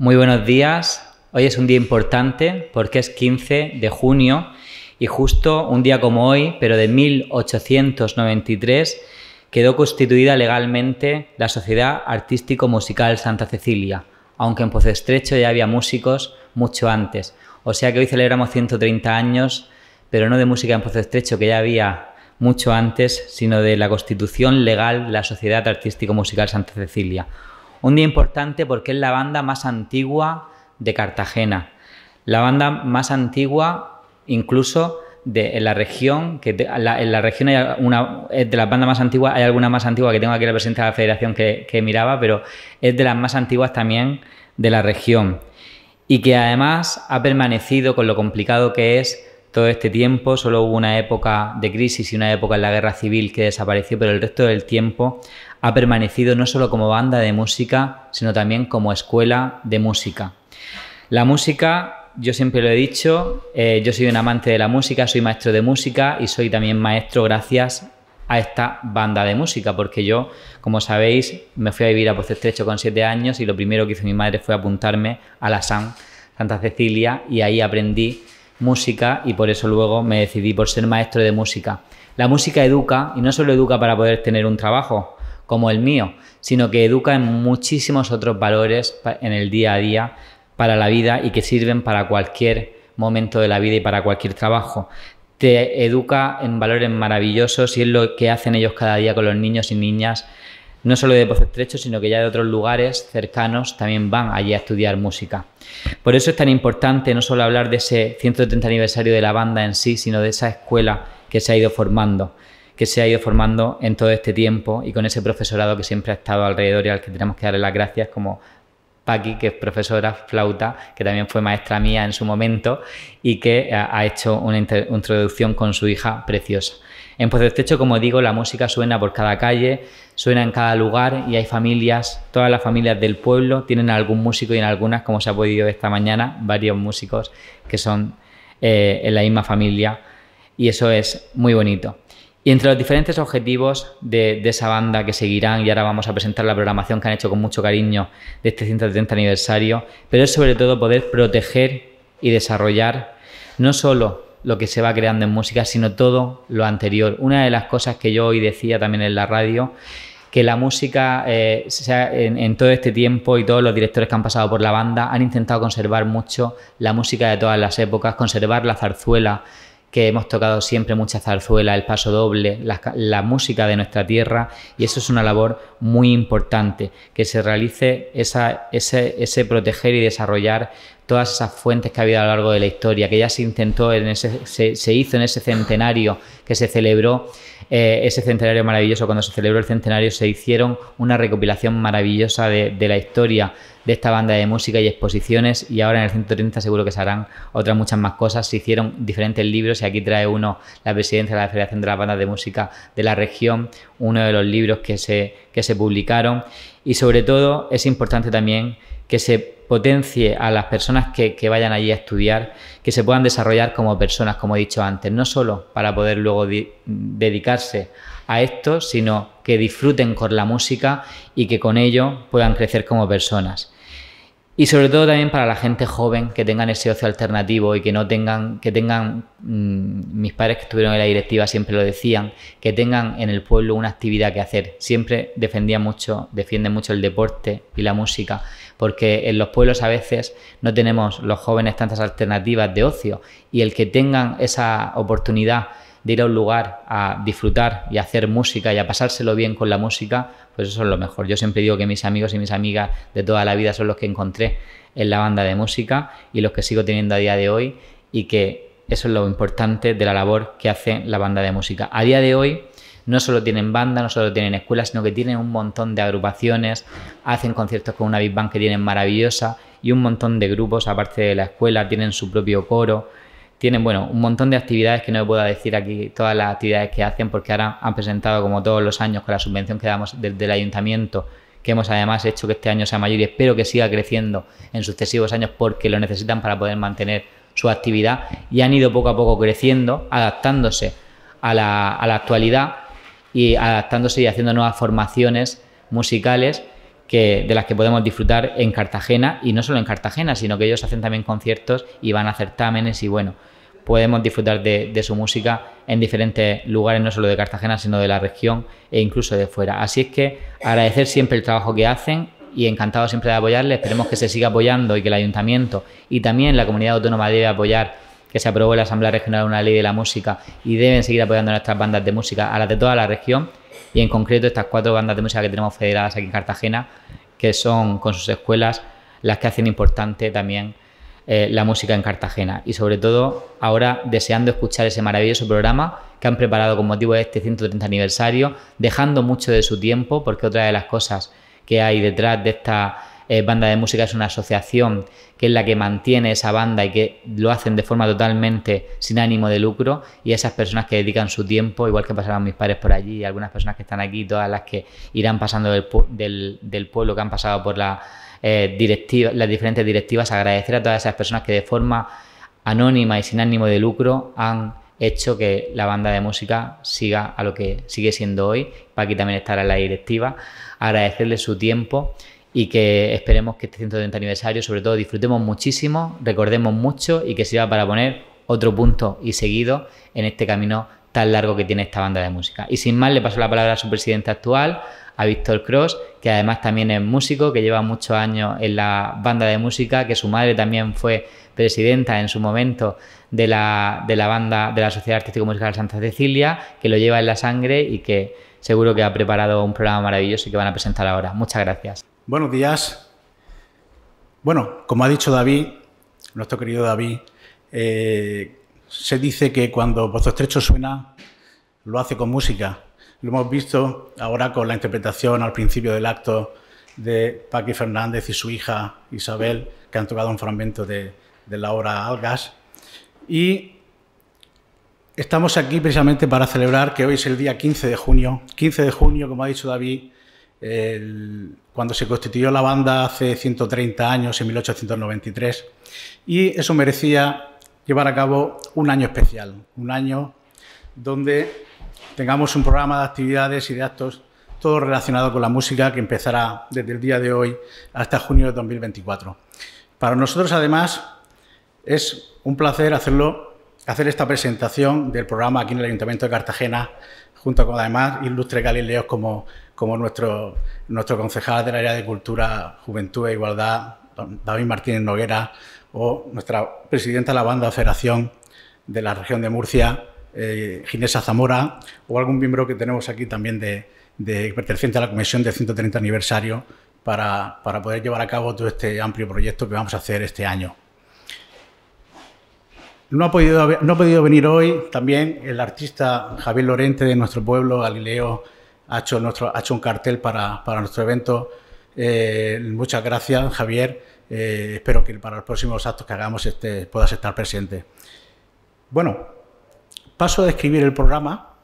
Muy buenos días. Hoy es un día importante porque es 15 de junio y justo un día como hoy, pero de 1893, quedó constituida legalmente la Sociedad Artístico-Musical Santa Cecilia, aunque en Pozo Estrecho ya había músicos mucho antes. O sea que hoy celebramos 130 años, pero no de música en Pozo Estrecho, que ya había mucho antes, sino de la constitución legal de la Sociedad Artístico-Musical Santa Cecilia. Un día importante porque es la banda más antigua de Cartagena, la banda más antigua incluso de, en la región, que en la región hay una, es de las bandas más antiguas, hay alguna más antigua que tengo aquí la Presidencia de la federación que, que miraba, pero es de las más antiguas también de la región y que además ha permanecido con lo complicado que es todo este tiempo. Solo hubo una época de crisis y una época en la guerra civil que desapareció, pero el resto del tiempo ha permanecido no solo como banda de música, sino también como escuela de música. La música, yo siempre lo he dicho, eh, yo soy un amante de la música, soy maestro de música y soy también maestro gracias a esta banda de música, porque yo, como sabéis, me fui a vivir a Pozo Estrecho con siete años y lo primero que hizo mi madre fue apuntarme a la San Santa Cecilia y ahí aprendí música y por eso luego me decidí por ser maestro de música. La música educa y no solo educa para poder tener un trabajo, como el mío, sino que educa en muchísimos otros valores en el día a día para la vida y que sirven para cualquier momento de la vida y para cualquier trabajo. Te educa en valores maravillosos y es lo que hacen ellos cada día con los niños y niñas no solo de Pozo Estrecho, sino que ya de otros lugares cercanos también van allí a estudiar música. Por eso es tan importante no solo hablar de ese 130 aniversario de la banda en sí, sino de esa escuela que se ha ido formando que se ha ido formando en todo este tiempo y con ese profesorado que siempre ha estado alrededor y al que tenemos que darle las gracias, como Paqui, que es profesora flauta, que también fue maestra mía en su momento y que ha hecho una introducción con su hija preciosa. En Pozo Techo, como digo, la música suena por cada calle, suena en cada lugar y hay familias, todas las familias del pueblo tienen algún músico y en algunas, como se ha podido esta mañana, varios músicos que son eh, en la misma familia y eso es muy bonito. Y entre los diferentes objetivos de, esa banda que seguirán, y ahora vamos a presentar la programación que han hecho con mucho cariño de este 170 aniversario, pero es sobre todo poder proteger y desarrollar no solo lo que se va creando en música, sino todo lo anterior. Una de las cosas que yo hoy decía también en la radio, que la música eh, en todo este tiempo y todos los directores que han pasado por la banda han intentado conservar mucho la música de todas las épocas, conservar la zarzuela, que hemos tocado siempre mucha zarzuela, el paso doble, la, música de nuestra tierra, y eso es una labor muy importante, que se realice esa, ese, ese, proteger y desarrollar todas esas fuentes que ha habido a lo largo de la historia, que ya se intentó, en ese, se hizo en ese centenario que se celebró eh, ese centenario maravilloso, cuando se celebró el centenario, se hicieron una recopilación maravillosa de, la historia de esta banda de música y exposiciones y ahora en el 130 seguro que se harán otras muchas más cosas. Se hicieron diferentes libros y aquí trae uno la presidencia de la Federación de las Bandas de Música de la región, uno de los libros que se, que se publicaron y sobre todo es importante también que se potencie a las personas que, vayan allí a estudiar, que se puedan desarrollar como personas, como he dicho antes, no solo para poder luego dedicarse a esto, sino que disfruten con la música y que con ello puedan crecer como personas. Y sobre todo también para la gente joven que tengan ese ocio alternativo y que no tengan, que tengan, mm, mis padres que estuvieron en la directiva siempre lo decían, que tengan en el pueblo una actividad que hacer. Siempre defendía mucho, defienden mucho el deporte y la música, porque en los pueblos a veces no tenemos los jóvenes tantas alternativas de ocio y el que tengan esa oportunidad de ir a un lugar a disfrutar y hacer música y a pasárselo bien con la música, pues eso es lo mejor. Yo siempre digo que mis amigos y mis amigas de toda la vida son los que encontré en la banda de música y los que sigo teniendo a día de hoy y que eso es lo importante de la labor que hace la banda de música. A día de hoy no solo tienen banda, no solo tienen escuelas, sino que tienen un montón de agrupaciones, hacen conciertos con una Big Bang que tienen maravillosa y un montón de grupos, aparte de la escuela, tienen su propio coro. Tienen, bueno, un montón de actividades que no puedo decir aquí todas las actividades que hacen porque ahora han presentado como todos los años con la subvención que damos desde el ayuntamiento que hemos además hecho que este año sea mayor y espero que siga creciendo en sucesivos años porque lo necesitan para poder mantener su actividad y han ido poco a poco creciendo, adaptándose a la, a la actualidad y adaptándose y haciendo nuevas formaciones musicales que, de las que podemos disfrutar en Cartagena y no solo en Cartagena, sino que ellos hacen también conciertos y van a certámenes y bueno, podemos disfrutar de, su música en diferentes lugares, no solo de Cartagena, sino de la región e incluso de fuera. Así es que agradecer siempre el trabajo que hacen y encantado siempre de apoyarles. Esperemos que se siga apoyando y que el ayuntamiento y también la comunidad autónoma debe apoyar que se aprobó en la Asamblea Regional una ley de la música y deben seguir apoyando a nuestras bandas de música, a las de toda la región y en concreto estas cuatro bandas de música que tenemos federadas aquí en Cartagena, que son con sus escuelas las que hacen importante también eh, la música en Cartagena y sobre todo ahora deseando escuchar ese maravilloso programa que han preparado con motivo de este 130 aniversario, dejando mucho de su tiempo, porque otra de las cosas que hay detrás de esta eh, banda de Música es una asociación que es la que mantiene esa banda y que lo hacen de forma totalmente sin ánimo de lucro y esas personas que dedican su tiempo, igual que pasaron mis padres por allí, algunas personas que están aquí, todas las que irán pasando del, pueblo, que han pasado por la, eh, directiva, las diferentes directivas, agradecer a todas esas personas que de forma anónima y sin ánimo de lucro han hecho que la banda de música siga a lo que sigue siendo hoy. aquí también estará en la directiva. Agradecerle su tiempo y que esperemos que este 130 aniversario, sobre todo, disfrutemos muchísimo, recordemos mucho y que sirva para poner otro punto y seguido en este camino tan largo que tiene esta banda de música. Y sin más, le paso la palabra a su presidente actual, a Víctor Cross, que además también es músico, que lleva muchos años en la banda de música, que su madre también fue presidenta en su momento de la, de la banda de la Sociedad Artístico Musical Santa Cecilia, que lo lleva en la sangre y que seguro que ha preparado un programa maravilloso y que van a presentar ahora. Muchas gracias. Buenos días. Bueno, como ha dicho David, nuestro querido David, eh, se dice que cuando Pozo Estrecho suena, lo hace con música. Lo hemos visto ahora con la interpretación al principio del acto de Paqui Fernández y su hija Isabel, que han tocado un fragmento de, de la obra Algas. Y estamos aquí precisamente para celebrar que hoy es el día 15 de junio. 15 de junio, como ha dicho David, cuando se constituyó la banda hace 130 años, en 1893, y eso merecía llevar a cabo un año especial, un año donde tengamos un programa de actividades y de actos, todo relacionado con la música, que empezará desde el día de hoy hasta junio de 2024. Para nosotros, además, es un placer hacerlo, hacer esta presentación del programa aquí en el Ayuntamiento de Cartagena, junto con además Ilustre galileos como como nuestro, nuestro concejal del área de Cultura, Juventud e Igualdad, David Martínez Noguera, o nuestra presidenta de la banda Federación de la región de Murcia, eh, Ginesa Zamora, o algún miembro que tenemos aquí también de perteneciente a la Comisión de 130 aniversario para, poder llevar a cabo todo este amplio proyecto que vamos a hacer este año. No ha, podido, no ha podido venir hoy también el artista Javier Lorente de nuestro pueblo, Galileo ha hecho, nuestro, ha un cartel para, nuestro evento. Eh, muchas gracias, Javier. Eh, espero que para los próximos actos que hagamos este, puedas estar presente. Bueno, paso a describir el programa.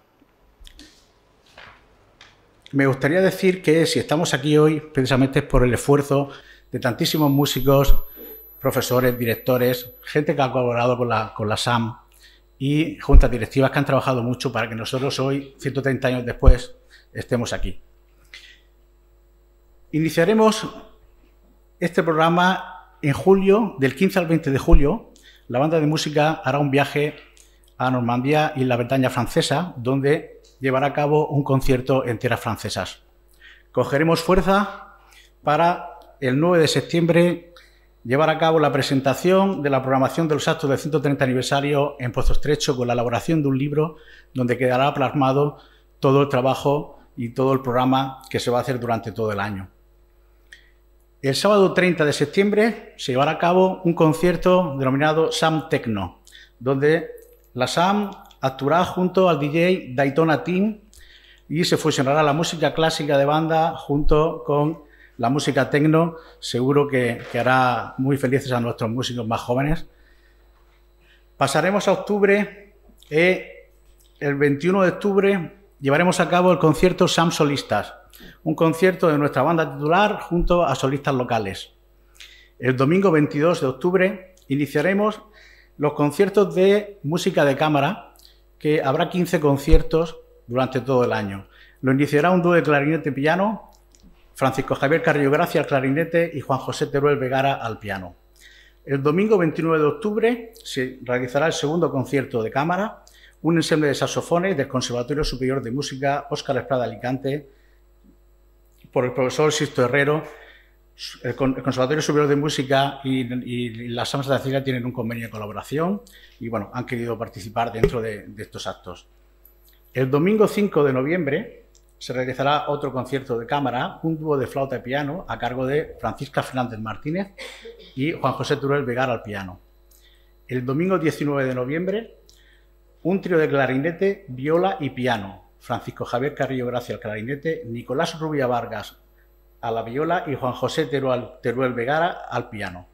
Me gustaría decir que si estamos aquí hoy, precisamente es por el esfuerzo de tantísimos músicos, profesores, directores, gente que ha colaborado con la, con la SAM, y juntas directivas que han trabajado mucho para que nosotros hoy, 130 años después, estemos aquí. Iniciaremos este programa en julio, del 15 al 20 de julio. La banda de música hará un viaje a Normandía y la Bretaña francesa, donde llevará a cabo un concierto en tierras francesas. Cogeremos fuerza para el 9 de septiembre llevar a cabo la presentación de la programación de los actos del 130 aniversario en Pozo Estrecho con la elaboración de un libro donde quedará plasmado todo el trabajo y todo el programa que se va a hacer durante todo el año. El sábado 30 de septiembre se llevará a cabo un concierto denominado SAM Tecno, donde la SAM actuará junto al DJ Daytona Team y se fusionará la música clásica de banda junto con la música tecno seguro que, hará muy felices a nuestros músicos más jóvenes. Pasaremos a octubre. Eh, el 21 de octubre llevaremos a cabo el concierto Sam Solistas, un concierto de nuestra banda titular junto a solistas locales. El domingo 22 de octubre iniciaremos los conciertos de música de cámara, que habrá 15 conciertos durante todo el año. Lo iniciará un dúo de clarinete y piano Francisco Javier Carrillo Gracia al clarinete y Juan José Teruel Vegara al piano. El domingo 29 de octubre se realizará el segundo concierto de cámara, un ensemble de saxofones del Conservatorio Superior de Música Óscar Esprada Alicante por el profesor Sisto Herrero. El Conservatorio Superior de Música y, la Samsa de tienen un convenio de colaboración y bueno, han querido participar dentro de, de estos actos. El domingo 5 de noviembre se realizará otro concierto de cámara, un dúo de flauta y piano a cargo de Francisca Fernández Martínez y Juan José Teruel Vegara al piano. El domingo 19 de noviembre, un trío de clarinete, viola y piano. Francisco Javier Carrillo Gracia al clarinete, Nicolás Rubia Vargas a la viola y Juan José Teruel, Vegara al piano.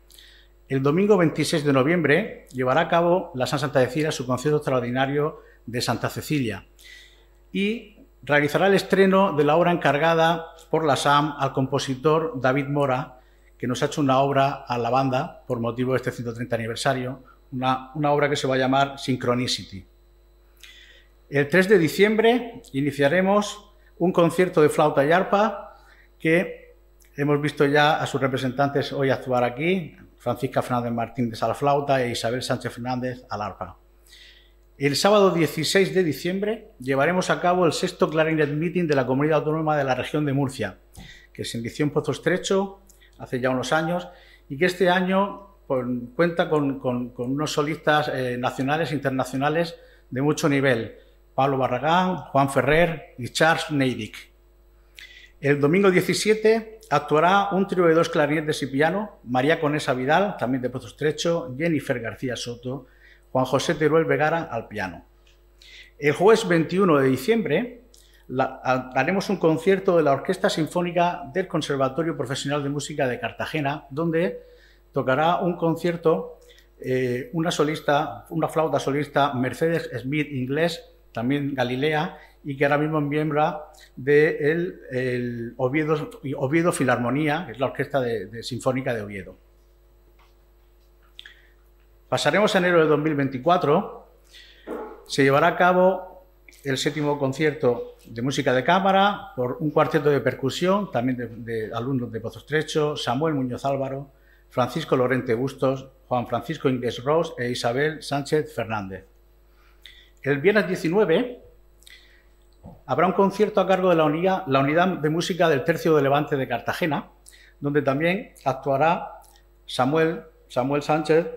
El domingo 26 de noviembre llevará a cabo la San Santa Cecilia su concierto extraordinario de Santa Cecilia y realizará el estreno de la obra encargada por la SAM al compositor David Mora, que nos ha hecho una obra a la banda por motivo de este 130 aniversario, una, obra que se va a llamar Synchronicity. El 3 de diciembre iniciaremos un concierto de flauta y arpa que hemos visto ya a sus representantes hoy actuar aquí, Francisca Fernández Martín de flauta e Isabel Sánchez Fernández al arpa. El sábado 16 de diciembre llevaremos a cabo el sexto Clarinet Meeting de la Comunidad Autónoma de la Región de Murcia, que se inició en Pozo Estrecho hace ya unos años y que este año pues, cuenta con, unos solistas eh, nacionales e internacionales de mucho nivel. Pablo Barragán, Juan Ferrer y Charles Neidick. El domingo 17 actuará un trío de dos clarinetes y piano, María Conesa Vidal, también de Pozo Estrecho, Jennifer García Soto, Juan José Teruel Vegara al piano. El jueves 21 de diciembre haremos un concierto de la Orquesta Sinfónica del Conservatorio Profesional de Música de Cartagena, donde tocará un concierto eh, una solista, una flauta solista, Mercedes Smith inglés, también Galilea, y que ahora mismo es miembro de el, Oviedo, Oviedo, Filarmonía, que es la orquesta sinfónica de Oviedo. Pasaremos a enero de 2024. Se llevará a cabo el séptimo concierto de música de cámara por un cuarteto de percusión, también de, alumnos de Pozo Estrecho, Samuel Muñoz Álvaro, Francisco Lorente Bustos, Juan Francisco Inglés Ross e Isabel Sánchez Fernández. El viernes 19 habrá un concierto a cargo de la unidad, de música del Tercio de Levante de Cartagena, donde también actuará Samuel Sánchez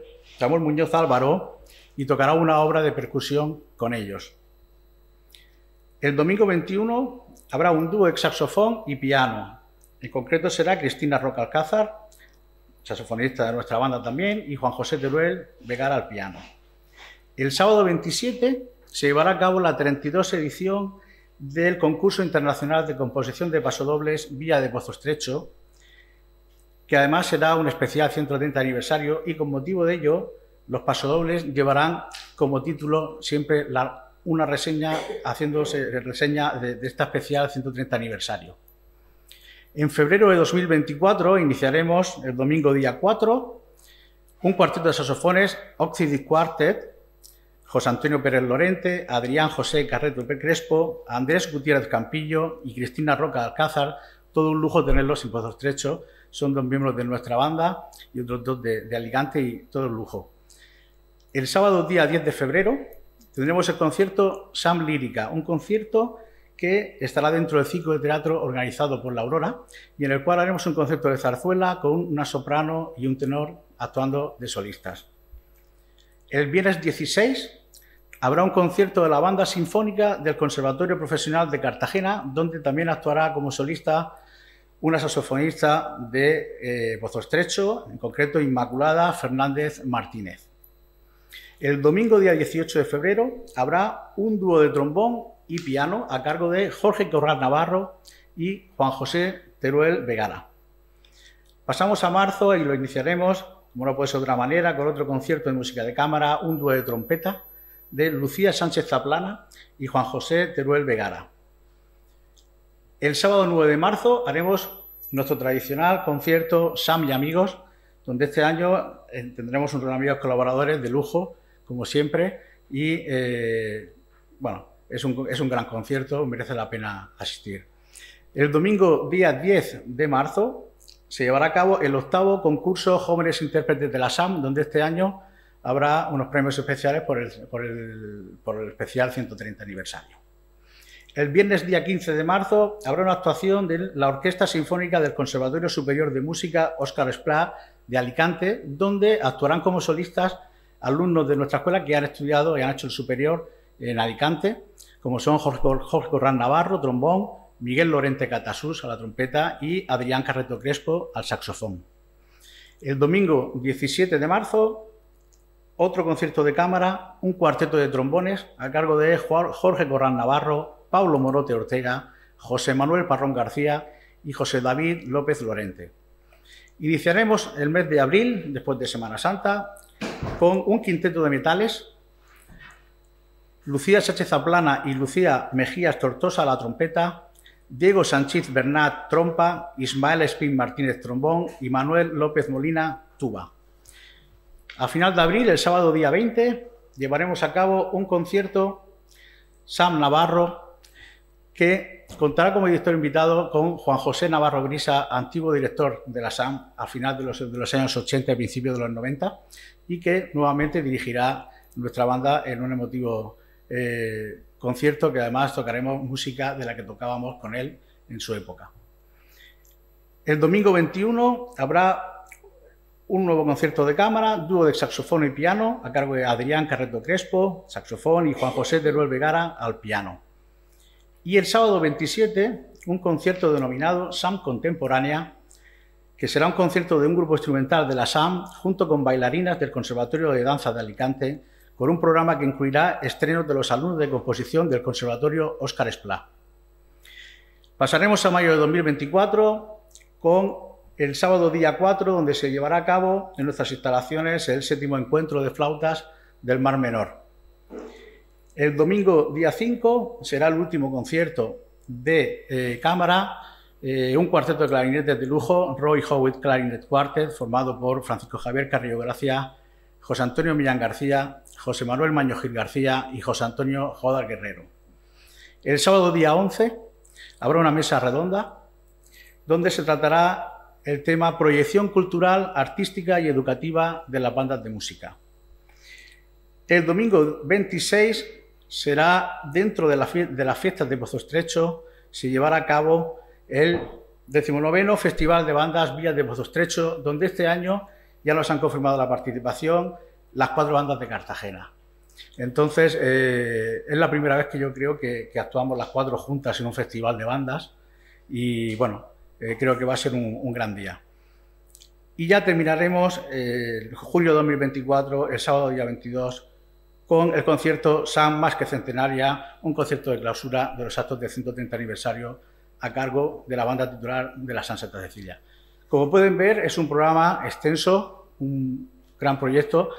Samuel Muñoz Álvaro y tocará una obra de percusión con ellos. El domingo 21 habrá un dúo de saxofón y piano. En concreto será Cristina Roca Alcázar, saxofonista de nuestra banda también, y Juan José Teruel Vegara al piano. El sábado 27 se llevará a cabo la 32 edición del concurso internacional de composición de pasodobles Vía de Pozo Estrecho, que además será un especial 130 aniversario y con motivo de ello los pasodobles llevarán como título siempre una reseña, haciéndose reseña de, esta especial 130 aniversario. En febrero de 2024 iniciaremos el domingo día 4 un cuarteto de saxofones, Oxidic Quartet, José Antonio Pérez Lorente, Adrián José Carreto Crespo, Andrés Gutiérrez Campillo y Cristina Roca Alcázar, todo un lujo tenerlos en Pozo Estrecho son dos miembros de nuestra banda y otros dos de, de Alicante y todo el lujo. El sábado día 10 de febrero tendremos el concierto Sam Lírica, un concierto que estará dentro del ciclo de teatro organizado por La Aurora y en el cual haremos un concierto de zarzuela con una soprano y un tenor actuando de solistas. El viernes 16 habrá un concierto de la Banda Sinfónica del Conservatorio Profesional de Cartagena, donde también actuará como solista una saxofonista de eh, Estrecho, en concreto Inmaculada Fernández Martínez. El domingo día 18 de febrero habrá un dúo de trombón y piano a cargo de Jorge Corral Navarro y Juan José Teruel Vegara. Pasamos a marzo y lo iniciaremos, como no puede ser de otra manera, con otro concierto de música de cámara, un dúo de trompeta de Lucía Sánchez Zaplana y Juan José Teruel Vegara. El sábado 9 de marzo haremos nuestro tradicional concierto Sam y Amigos, donde este año eh, tendremos unos amigos colaboradores de lujo, como siempre, y eh, bueno, es un, gran concierto, merece la pena asistir. El domingo día 10 de marzo se llevará a cabo el octavo concurso Jóvenes Intérpretes de la SAM, donde este año habrá unos premios especiales por el, por el especial 130 aniversario. El viernes día 15 de marzo habrá una actuación de la Orquesta Sinfónica del Conservatorio Superior de Música Óscar Esplá de Alicante, donde actuarán como solistas alumnos de nuestra escuela que han estudiado y han hecho el superior en Alicante, como son Jorge, Corral Navarro, trombón, Miguel Lorente Catasús a la trompeta y Adrián Carreto Crespo al saxofón. El domingo 17 de marzo, otro concierto de cámara, un cuarteto de trombones a cargo de Jorge Corrán Navarro, Pablo Morote Ortega, José Manuel Parrón García y José David López Lorente. Iniciaremos el mes de abril, después de Semana Santa, con un quinteto de metales. Lucía Sánchez Zaplana y Lucía Mejías Tortosa la trompeta, Diego Sánchez Bernat trompa, Ismael Espín Martínez trombón y Manuel López Molina tuba. A final de abril, el sábado día 20, llevaremos a cabo un concierto Sam Navarro, que contará como director invitado con Juan José Navarro Grisa, antiguo director de la SAM a final de los, años 80 y principios de los 90, y que nuevamente dirigirá nuestra banda en un emotivo eh, concierto que además tocaremos música de la que tocábamos con él en su época. El domingo 21 habrá un nuevo concierto de cámara, dúo de saxofón y piano, a cargo de Adrián Carreto Crespo, saxofón, y Juan José de Vegara al piano. Y el sábado 27, un concierto denominado SAM Contemporánea, que será un concierto de un grupo instrumental de la SAM junto con bailarinas del Conservatorio de Danza de Alicante, con un programa que incluirá estrenos de los alumnos de composición del Conservatorio Óscar Esplá. Pasaremos a mayo de 2024 con el sábado día 4, donde se llevará a cabo en nuestras instalaciones el séptimo encuentro de flautas del Mar Menor. El domingo día 5 será el último concierto de eh, cámara, eh, un cuarteto de clarinetes de lujo, Roy Howitt Clarinet Quartet, formado por Francisco Javier Carrillo Gracia, José Antonio Millán García, José Manuel Maño García y José Antonio Jodal Guerrero. El sábado día 11 habrá una mesa redonda donde se tratará el tema proyección cultural, artística y educativa de las bandas de música. El domingo 26 será dentro de, las fiestas de Pozo Estrecho, se llevará a cabo el decimonoveno Festival de Bandas vías de Pozo Estrecho, donde este año ya nos han confirmado la participación las cuatro bandas de Cartagena. Entonces, eh, es la primera vez que yo creo que, actuamos las cuatro juntas en un festival de bandas y bueno, eh, creo que va a ser un, gran día. Y ya terminaremos el eh, julio 2024, el sábado día 22, con el concierto San Más que Centenaria, un concierto de clausura de los actos del 130 aniversario a cargo de la banda titular de la San Santa Cecilia. Como pueden ver, es un programa extenso, un gran proyecto.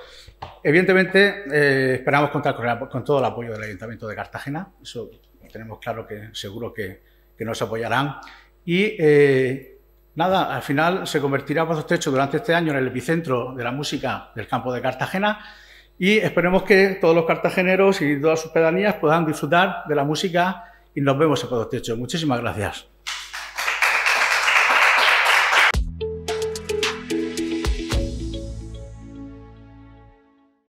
Evidentemente, eh, esperamos contar con, todo el apoyo del Ayuntamiento de Cartagena, eso tenemos claro que seguro que, nos apoyarán. Y eh, nada, al final se convertirá Pozos Techo durante este año en el epicentro de la música del campo de Cartagena y esperemos que todos los cartageneros y todas sus pedanías puedan disfrutar de la música y nos vemos en techo. Muchísimas gracias.